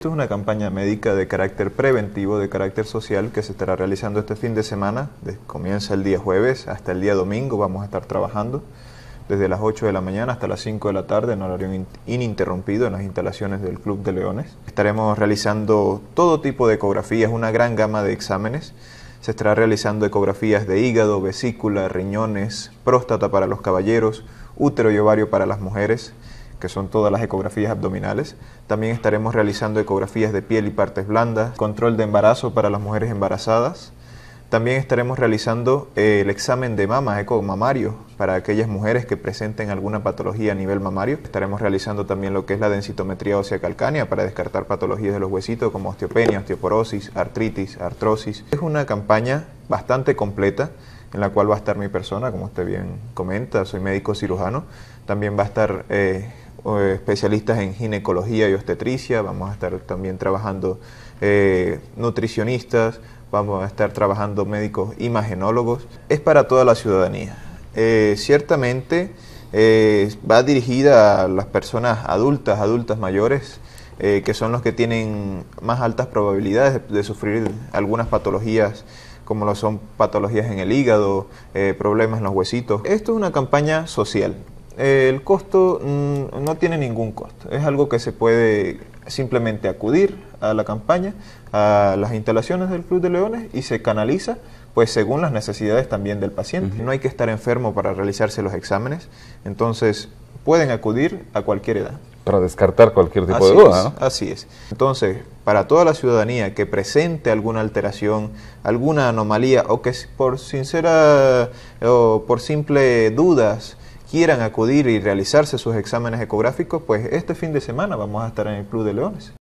Esta es una campaña médica de carácter preventivo, de carácter social, que se estará realizando este fin de semana. Comienza el día jueves hasta el día domingo. Vamos a estar trabajando desde las 8 de la mañana hasta las 5 de la tarde en horario ininterrumpido en las instalaciones del Club de Leones. Estaremos realizando todo tipo de ecografías, una gran gama de exámenes. Se estará realizando ecografías de hígado, vesícula, riñones, próstata para los caballeros, útero y ovario para las mujeres que son todas las ecografías abdominales. También estaremos realizando ecografías de piel y partes blandas, control de embarazo para las mujeres embarazadas. También estaremos realizando eh, el examen de mama mamario... para aquellas mujeres que presenten alguna patología a nivel mamario. Estaremos realizando también lo que es la densitometría ósea calcánea para descartar patologías de los huesitos como osteopenia, osteoporosis, artritis, artrosis. Es una campaña bastante completa en la cual va a estar mi persona, como usted bien comenta, soy médico cirujano. También va a estar eh, eh, especialistas en ginecología y obstetricia, vamos a estar también trabajando eh, nutricionistas, vamos a estar trabajando médicos imagenólogos. Es para toda la ciudadanía. Eh, ciertamente va dirigida a las personas adultas, adultas mayores, que son los que tienen más altas probabilidades de, sufrir algunas patologías como lo son patologías en el hígado, problemas en los huesitos. Esto es una campaña social, eh, el costo mm, no tiene ningún costo, es algo que se puede simplemente acudir a la campaña, a las instalaciones del Club de Leones y se canaliza pues según las necesidades también del paciente. No hay que estar enfermo para realizarse los exámenes, entonces pueden acudir a cualquier edad. Para descartar cualquier tipo de duda. Así es. Entonces, para toda la ciudadanía que presente alguna alteración, alguna anomalía o que por sincera o por simple dudas quieran acudir y realizarse sus exámenes ecográficos, pues este fin de semana vamos a estar en el Club de Leones.